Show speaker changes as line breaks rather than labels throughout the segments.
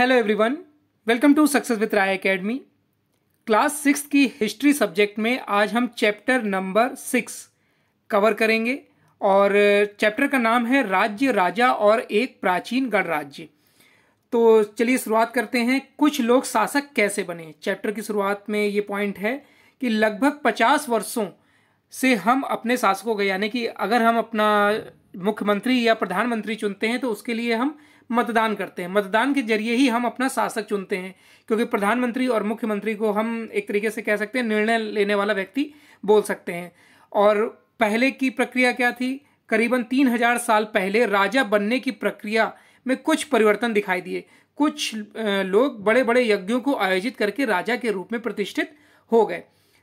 hello everyone welcome to success with Rai academy class six की history subject में आज हम चैप्टर नंबर सिक्स कवर करेंगे और चैप्टर uh, का नाम है राज्य राजा और एक प्राचीन गणराज्य तो चलिए शुरुआत करते हैं कुछ लोग शासक कैसे बने चैप्टर की शुरुआत में ये पॉइंट है कि लगभग पचास वर्षों से हम अपने शासकों के यानी कि अगर हम अपना मुख्यमंत्री या प्रधानमंत्री चुनते हैं तो उसके लिए हम मतदान करते हैं मतदान के जरिए ही हम अपना शासक चुनते हैं क्योंकि प्रधानमंत्री और मुख्यमंत्री को हम एक तरीके से कह सकते हैं निर्णय लेने वाला व्यक्ति बोल सकते हैं और पहले की प्रक्रिया क्या थी करीबन तीन हजार साल पहले राजा बनने की प्रक्रिया में कुछ परिवर्तन दिखाई दिए कुछ लोग बड़े बड़े यज्ञों को आयोजित करके राजा के रूप में प्रतिष्ठित हो गए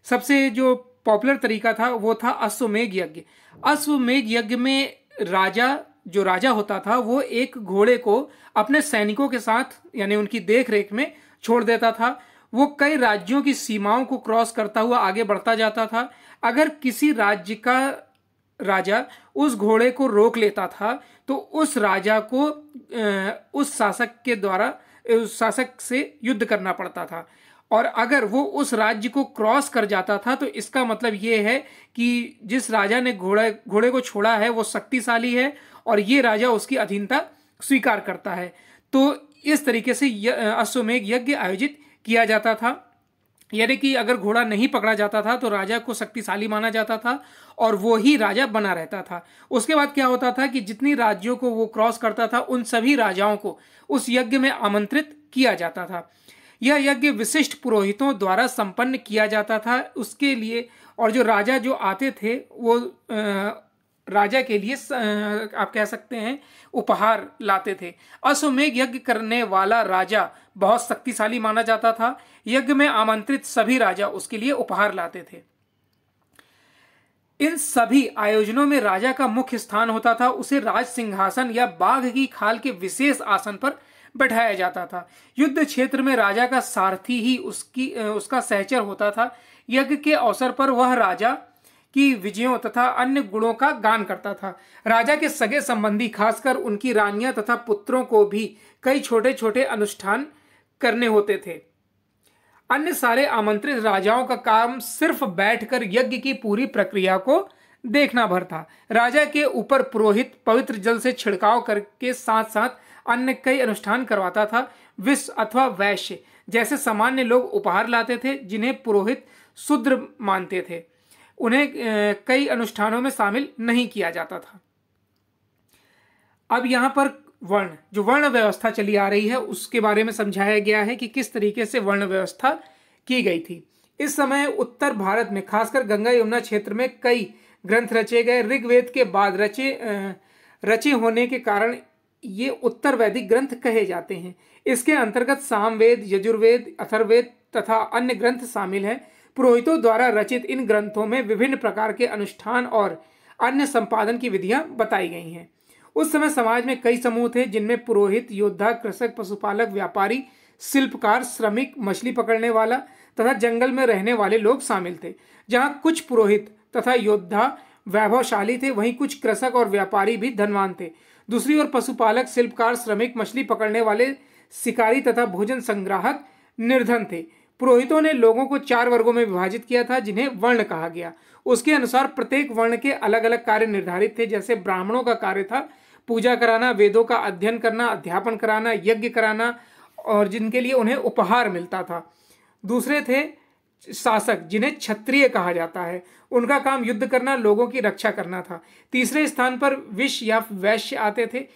सबसे जो पॉपुलर तरीका था वो था अश्वमेघ यज्ञ अश्वमेघ यज्ञ में राजा जो राजा होता था वो एक घोड़े को अपने सैनिकों के साथ यानी उनकी देख रेख में छोड़ देता था वो कई राज्यों की सीमाओं को क्रॉस करता हुआ आगे बढ़ता जाता था अगर किसी राज्य का राजा उस घोड़े को रोक लेता था तो उस राजा को उस शासक के द्वारा उस शासक से युद्ध करना पड़ता था और अगर वो उस राज्य को क्रॉस कर जाता था तो इसका मतलब ये है कि जिस राजा ने घोड़े घोड़े को छोड़ा है वो शक्तिशाली है और ये राजा उसकी अधीनता स्वीकार करता है तो इस तरीके से अश्वमेघ यज्ञ आयोजित किया जाता था यानी कि अगर घोड़ा नहीं पकड़ा जाता था तो राजा को शक्तिशाली माना जाता था और वो ही राजा बना रहता था उसके बाद क्या होता था कि जितनी राज्यों को वो क्रॉस करता था उन सभी राजाओं को उस यज्ञ में आमंत्रित किया जाता था यह यज्ञ विशिष्ट पुरोहितों द्वारा संपन्न किया जाता था उसके लिए और जो राजा जो आते थे वो राजा के लिए आप कह सकते हैं उपहार लाते थे अश्वमेघ यज्ञ करने वाला राजा बहुत शक्तिशाली माना जाता था यज्ञ में आमंत्रित सभी राजा उसके लिए उपहार लाते थे इन सभी आयोजनों में राजा का मुख्य स्थान होता था उसे राज सिंहासन या बाघ की खाल के विशेष आसन पर बैठाया जाता था युद्ध क्षेत्र में राजा का सारथी ही उसकी उसका सहचर होता था यज्ञ के अवसर पर वह राजा की विजयों तथा अन्य गुणों का गान करता था राजा के सगे संबंधी खासकर उनकी रानियां तथा पुत्रों को भी कई छोटे छोटे अनुष्ठान करने होते थे अन्य सारे आमंत्रित राजाओं का काम सिर्फ बैठकर यज्ञ की पूरी प्रक्रिया को देखना भर था राजा के ऊपर पुरोहित पवित्र जल से छिड़काव करके साथ साथ अन्य कई अनुष्ठान करवाता था विश्व अथवा वैश्य जैसे सामान्य लोग उपहार लाते थे जिन्हें पुरोहित शूद्र मानते थे उन्हें कई अनुष्ठानों में शामिल नहीं किया जाता था अब यहाँ पर वर्ण जो वर्ण व्यवस्था चली आ रही है उसके बारे में समझाया गया है कि किस तरीके से वर्ण व्यवस्था की गई थी इस समय उत्तर भारत में खासकर गंगा यमुना क्षेत्र में कई ग्रंथ रचे गए ऋग्वेद के बाद रचे रचे होने के कारण ये उत्तर वैदिक ग्रंथ कहे जाते हैं इसके अंतर्गत सामवेद यजुर्वेद अथर्वेद तथा अन्य ग्रंथ शामिल हैं पुरोहितों द्वारा रचित इन ग्रंथों में विभिन्न प्रकार के अनुष्ठान और अन्य संपादन की विधियां बताई गई हैं उस समय समाज में कई समूह थे जिनमें पुरोहित योद्धा कृषक पशुपालक व्यापारी शिल्पकार श्रमिक मछली पकड़ने वाला तथा जंगल में रहने वाले लोग शामिल थे जहाँ कुछ पुरोहित तथा योद्धा वैभवशाली थे वहीं कुछ कृषक और व्यापारी भी धनवान थे दूसरी ओर पशुपालक शिल्पकार श्रमिक मछली पकड़ने वाले शिकारी तथा भोजन संग्राहक निर्धन थे पुरोहितों ने लोगों को चार वर्गों में विभाजित किया था जिन्हें वर्ण कहा गया उसके अनुसार प्रत्येक वर्ण के अलग अलग कार्य निर्धारित थे जैसे ब्राह्मणों का कार्य था पूजा कराना वेदों का अध्ययन करना अध्यापन कराना यज्ञ कराना और जिनके लिए उन्हें उपहार मिलता था दूसरे थे शासक जिन्हें क्षत्रिय कहा जाता है उनका काम युद्ध करना लोगों की रक्षा करना था तीसरे स्थान पर विष या वैश्य आते थे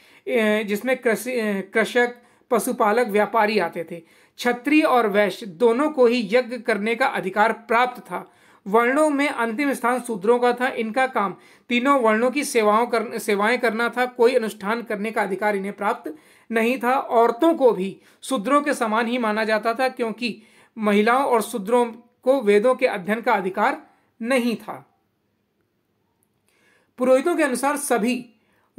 जिसमें कृषक पशुपालक व्यापारी आते थे क्षत्रिय और वैश्य दोनों को ही यज्ञ करने का अधिकार प्राप्त था वर्णों में अंतिम स्थान शूद्रों का था इनका काम तीनों वर्णों की सेवाओं कर सेवाएं करना था कोई अनुष्ठान करने का अधिकार इन्हें प्राप्त नहीं था औरतों को भी शूद्रों के समान ही माना जाता था क्योंकि महिलाओं और शूद्रों को वेदों के अध्ययन का अधिकार नहीं था पुरोहितों के अनुसार सभी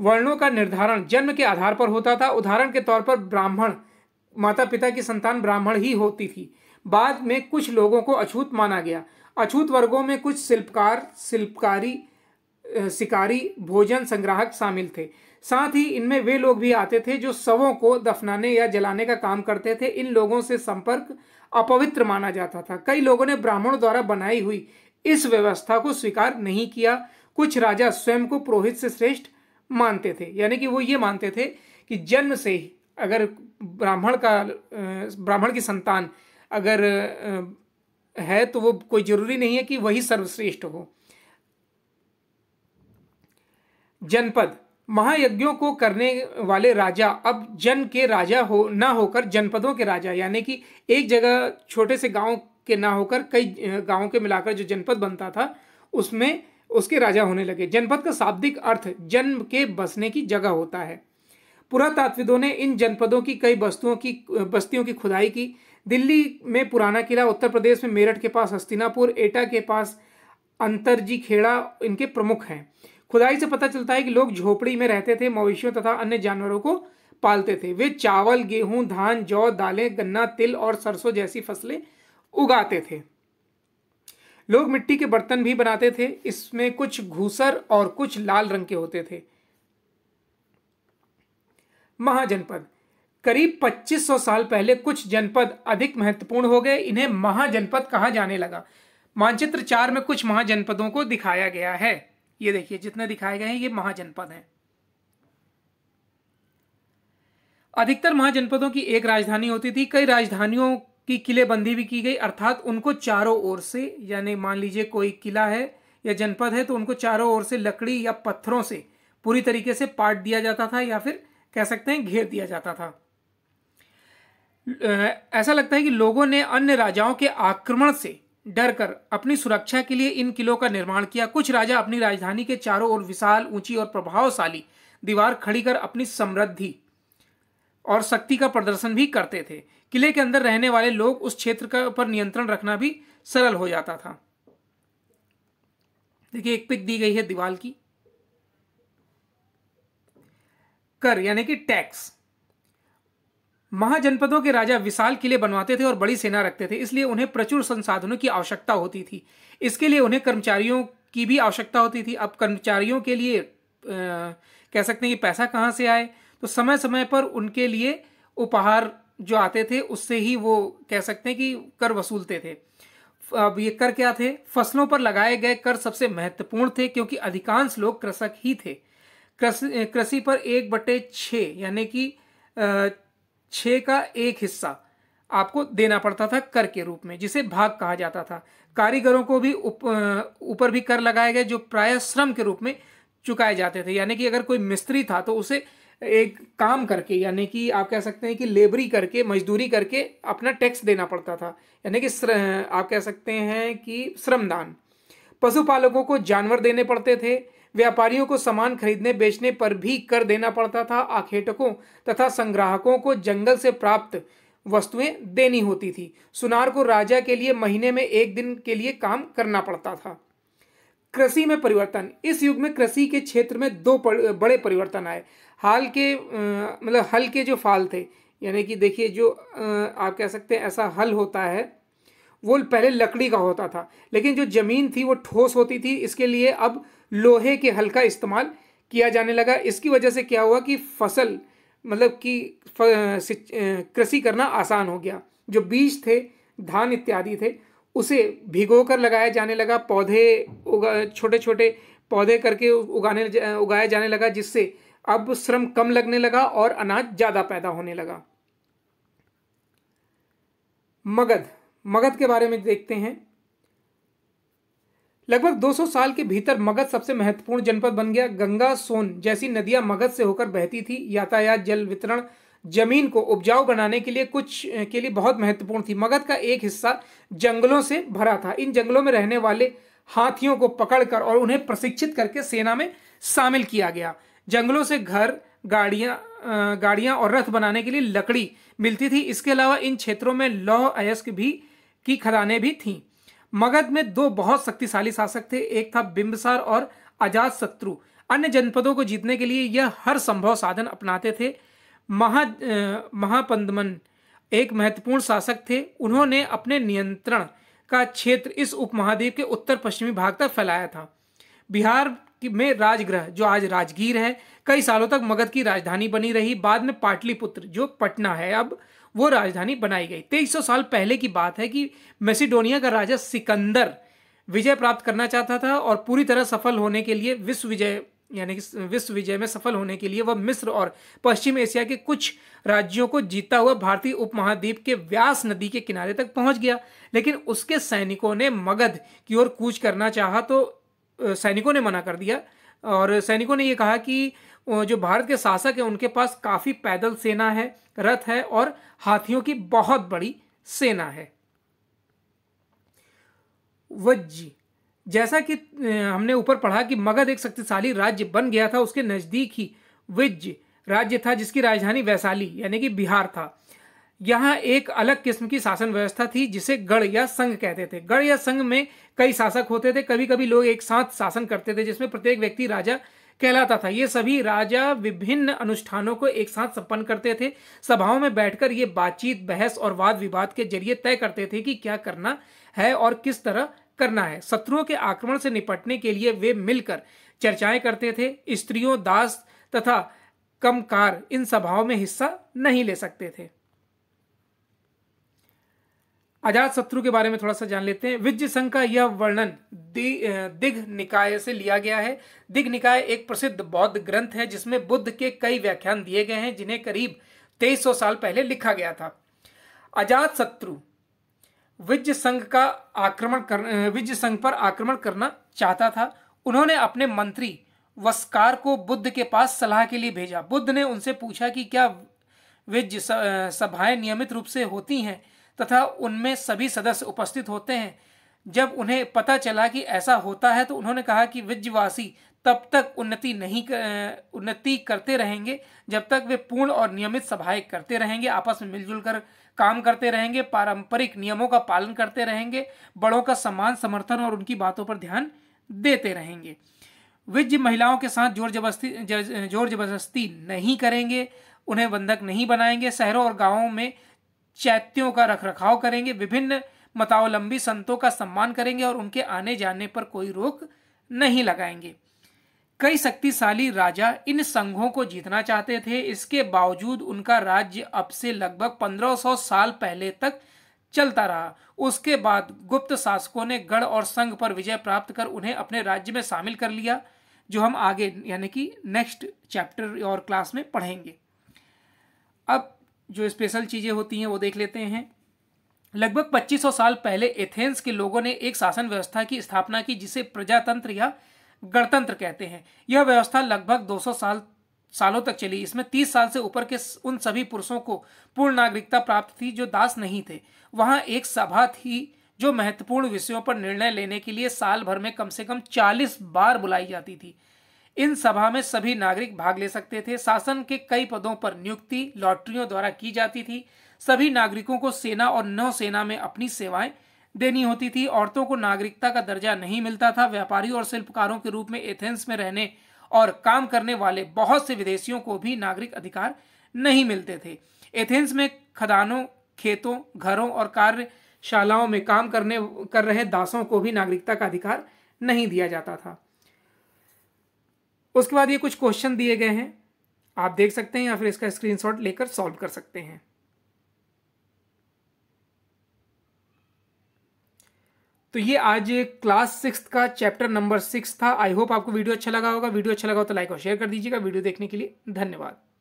वर्णों का निर्धारण जन्म के आधार पर होता था उदाहरण के तौर पर ब्राह्मण माता पिता की संतान ब्राह्मण ही होती थी बाद में कुछ लोगों को अछूत माना गया अछूत वर्गों में कुछ शिल्पकार शिल्पकारी शिकारी भोजन संग्राहक शामिल थे साथ ही इनमें वे लोग भी आते थे जो शवों को दफनाने या जलाने का काम करते थे इन लोगों से संपर्क अपवित्र माना जाता था कई लोगों ने ब्राह्मणों द्वारा बनाई हुई इस व्यवस्था को स्वीकार नहीं किया कुछ राजा स्वयं को पुरोहित से श्रेष्ठ मानते थे यानी कि वो ये मानते थे कि जन्म से ही अगर ब्राह्मण का ब्राह्मण की संतान अगर है तो वो कोई जरूरी नहीं है कि वही सर्वश्रेष्ठ हो जनपद महायज्ञों को करने वाले राजा अब जन के राजा हो ना होकर जनपदों के राजा यानी कि एक जगह छोटे से गांव के ना होकर कई गांवों के मिलाकर जो जनपद बनता था उसमें उसके राजा होने लगे जनपद का शाब्दिक अर्थ जन्म के बसने की जगह होता है पुरातात्विदों ने इन जनपदों की कई वस्तुओं की बस्तियों की खुदाई की दिल्ली में पुराना किला उत्तर प्रदेश में मेरठ के पास हस्तिनापुर एटा के पास अंतरजी खेड़ा इनके प्रमुख हैं खुदाई से पता चलता है कि लोग झोपड़ी में रहते थे मवेशियों तथा अन्य जानवरों को पालते थे वे चावल गेहूं धान जौ दालें गन्ना तिल और सरसों जैसी फसलें उगाते थे लोग मिट्टी के बर्तन भी बनाते थे इसमें कुछ घूसर और कुछ लाल रंग के होते थे महाजनपद करीब 2500 साल पहले कुछ जनपद अधिक महत्वपूर्ण हो गए इन्हें महाजनपद कहा जाने लगा मानचित्र चार में कुछ महाजनपदों को दिखाया गया है ये देखिए जितने दिखाए गए हैं ये महाजनपद हैं अधिकतर महाजनपदों की एक राजधानी होती थी कई राजधानियों की किलेबंदी भी की गई अर्थात उनको चारों ओर से यानी मान लीजिए कोई किला है या जनपद है तो उनको चारों ओर से लकड़ी या पत्थरों से पूरी तरीके से पाट दिया जाता था या फिर कह सकते हैं घेर दिया जाता था ऐसा लगता है कि लोगों ने अन्य राजाओं के आक्रमण से डर कर अपनी सुरक्षा के लिए इन किलों का निर्माण किया कुछ राजा अपनी राजधानी के चारों ओर विशाल ऊंची और प्रभावशाली दीवार खड़ी कर अपनी समृद्धि और शक्ति का प्रदर्शन भी करते थे किले के अंदर रहने वाले लोग उस क्षेत्र का पर नियंत्रण रखना भी सरल हो जाता था देखिए एक पिक दी गई है दीवार की कर यानी कि टैक्स महाजनपदों के राजा विशाल किले बनवाते थे और बड़ी सेना रखते थे इसलिए उन्हें प्रचुर संसाधनों की आवश्यकता होती थी इसके लिए उन्हें कर्मचारियों की भी आवश्यकता होती थी अब कर्मचारियों के लिए आ, कह सकते हैं कि पैसा कहाँ से आए तो समय समय पर उनके लिए उपहार जो आते थे उससे ही वो कह सकते हैं कि कर वसूलते थे अब ये कर क्या थे फसलों पर लगाए गए कर सबसे महत्वपूर्ण थे क्योंकि अधिकांश लोग कृषक ही थे कृषि पर एक बटे छ यानी कि छ का एक हिस्सा आपको देना पड़ता था कर के रूप में जिसे भाग कहा जाता था कारीगरों को भी ऊपर भी कर लगाए गए जो प्राय श्रम के रूप में चुकाए जाते थे यानी कि अगर कोई मिस्त्री था तो उसे एक काम करके यानी कि आप कह सकते हैं कि लेबरी करके मजदूरी करके अपना टैक्स देना पड़ता था यानी कि आप कह सकते हैं कि श्रमदान पशुपालकों को जानवर देने पड़ते थे व्यापारियों को सामान खरीदने बेचने पर भी कर देना पड़ता था आखेटकों तथा संग्राहकों को जंगल से प्राप्त वस्तुएं देनी होती थी सुनार को राजा के लिए महीने में एक दिन के लिए काम करना पड़ता था कृषि में परिवर्तन इस युग में कृषि के क्षेत्र में दो बड़े परिवर्तन आए हाल के मतलब हल के जो फाल थे यानी कि देखिए जो आप कह सकते हैं ऐसा हल होता है वो पहले लकड़ी का होता था लेकिन जो ज़मीन थी वो ठोस होती थी इसके लिए अब लोहे के हल का इस्तेमाल किया जाने लगा इसकी वजह से क्या हुआ कि फसल मतलब कि कृषि करना आसान हो गया जो बीज थे धान इत्यादि थे उसे भिगो कर लगाया जाने लगा पौधे उगा छोटे छोटे पौधे करके उगाने उगाया जाने लगा जिससे अब श्रम कम लगने लगा और अनाज ज़्यादा पैदा होने लगा मगध मगध के बारे में देखते हैं लगभग 200 साल के भीतर मगध सबसे महत्वपूर्ण जनपद बन गया गंगा सोन जैसी नदियां मगध से होकर बहती थी यातायात जल वितरण जमीन को उपजाऊ बनाने के लिए कुछ के लिए बहुत महत्वपूर्ण थी मगध का एक हिस्सा जंगलों से भरा था इन जंगलों में रहने वाले हाथियों को पकड़कर और उन्हें प्रशिक्षित करके सेना में शामिल किया गया जंगलों से घर गाड़ियाँ गाड़ियाँ और रथ बनाने के लिए लकड़ी मिलती थी इसके अलावा इन क्षेत्रों में लौह अयस्क भी की खदानें भी थीं मगध में दो बहुत शक्तिशाली शासक थे एक था बिंबसार और अजात शत्रु अन्य जनपदों को जीतने के लिए यह हर संभव साधन अपनाते थे महा महापंदमन एक महत्वपूर्ण शासक थे उन्होंने अपने नियंत्रण का क्षेत्र इस उपमहाद्वीप के उत्तर पश्चिमी भाग तक फैलाया था बिहार में राजगृह जो आज राजगीर है कई सालों तक मगध की राजधानी बनी रही बाद में पाटलिपुत्र जो पटना है अब वो राजधानी बनाई गई 2300 साल पहले की बात है कि मैसिडोनिया का राजा सिकंदर विजय प्राप्त करना चाहता था और पूरी तरह सफल होने के लिए विश्व विजय यानी कि विश्व विजय में सफल होने के लिए वह मिस्र और पश्चिम एशिया के कुछ राज्यों को जीता हुआ भारतीय उपमहाद्वीप के व्यास नदी के किनारे तक पहुंच गया लेकिन उसके सैनिकों ने मगध की ओर कूच करना चाहा तो सैनिकों ने मना कर दिया और सैनिकों ने यह कहा कि जो भारत के शासक हैं उनके पास काफ़ी पैदल सेना है रथ है और हाथियों की बहुत बड़ी सेना है वज्जी जैसा कि हमने ऊपर पढ़ा कि मगध एक शक्तिशाली राज्य बन गया था उसके नज़दीक ही विज राज्य था जिसकी राजधानी वैशाली यानी कि बिहार था यहाँ एक अलग किस्म की शासन व्यवस्था थी जिसे गढ़ या संघ कहते थे गढ़ या संघ में कई शासक होते थे कभी कभी लोग एक साथ शासन करते थे जिसमें प्रत्येक व्यक्ति राजा कहलाता था ये सभी राजा विभिन्न अनुष्ठानों को एक साथ संपन्न करते थे सभाओं में बैठकर ये बातचीत बहस और वाद विवाद के जरिए तय करते थे कि क्या करना है और किस तरह करना है शत्रुओं के आक्रमण से निपटने के लिए वे मिलकर चर्चाएं करते थे स्त्रियों दास तथा कमकार इन सभाओं में हिस्सा नहीं ले सकते थे अजात शत्रु के बारे में थोड़ा सा जान लेते हैं विज संघ का यह वर्णन दिग्ध निकाय से लिया गया है दिग्ध निकाय एक प्रसिद्ध बौद्ध ग्रंथ है जिसमें बुद्ध के कई व्याख्यान दिए गए हैं जिन्हें करीब 2300 साल पहले लिखा गया था अजात शत्रु विज संघ का आक्रमण कर विज संघ पर आक्रमण करना चाहता था उन्होंने अपने मंत्री वस्कार को बुद्ध के पास सलाह के लिए भेजा बुद्ध ने उनसे पूछा कि क्या विज सभाएं नियमित रूप से होती हैं तथा उनमें सभी सदस्य उपस्थित होते हैं जब उन्हें पता चला कि ऐसा होता है तो उन्होंने कहा कि विज्यवासी तब तक उन्नति नहीं कर, उन्नति करते रहेंगे जब तक वे पूर्ण और नियमित सभाएं करते रहेंगे आपस में मिलजुल कर काम करते रहेंगे पारंपरिक नियमों का पालन करते रहेंगे बड़ों का सम्मान समर्थन और उनकी बातों पर ध्यान देते रहेंगे विज्य महिलाओं के साथ जोर जबस्ती जोर जबरदस्ती नहीं करेंगे उन्हें बंधक नहीं बनाएंगे शहरों और गाँवों में चैत्यों का रखरखाव करेंगे विभिन्न मतावलंबी संतों का सम्मान करेंगे और उनके आने जाने पर कोई रोक नहीं लगाएंगे कई शक्तिशाली राजा इन संघों को जीतना चाहते थे इसके बावजूद उनका राज्य अब से लगभग 1500 साल पहले तक चलता रहा उसके बाद गुप्त शासकों ने गढ़ और संघ पर विजय प्राप्त कर उन्हें अपने राज्य में शामिल कर लिया जो हम आगे यानी कि नेक्स्ट चैप्टर और क्लास में पढ़ेंगे अब जो स्पेशल चीज़ें होती हैं वो देख लेते हैं लगभग 2500 साल पहले एथेंस के लोगों ने एक शासन व्यवस्था की स्थापना की जिसे प्रजातंत्र या गणतंत्र कहते हैं यह व्यवस्था लगभग 200 साल सालों तक चली इसमें 30 साल से ऊपर के उन सभी पुरुषों को पूर्ण नागरिकता प्राप्त थी जो दास नहीं थे वहां एक सभा थी जो महत्वपूर्ण विषयों पर निर्णय लेने के लिए साल भर में कम से कम चालीस बार बुलाई जाती थी इन सभा में सभी नागरिक भाग ले सकते थे शासन के कई पदों पर नियुक्ति लॉटरियों द्वारा की जाती थी सभी नागरिकों को सेना और नौसेना में अपनी सेवाएं देनी होती थी औरतों को नागरिकता का दर्जा नहीं मिलता था व्यापारियों और शिल्पकारों के रूप में एथेंस में रहने और काम करने वाले बहुत से विदेशियों को भी नागरिक अधिकार नहीं मिलते थे एथेंस में खदानों खेतों घरों और कार्यशालाओं में काम करने कर रहे दासों को भी नागरिकता का अधिकार नहीं दिया जाता था उसके बाद ये कुछ क्वेश्चन दिए गए हैं आप देख सकते हैं या फिर इसका स्क्रीनशॉट लेकर सॉल्व कर सकते हैं तो ये आज क्लास सिक्स का चैप्टर नंबर सिक्स था आई होप आपको वीडियो अच्छा लगा होगा वीडियो अच्छा लगा हो तो लाइक और शेयर कर दीजिएगा वीडियो देखने के लिए धन्यवाद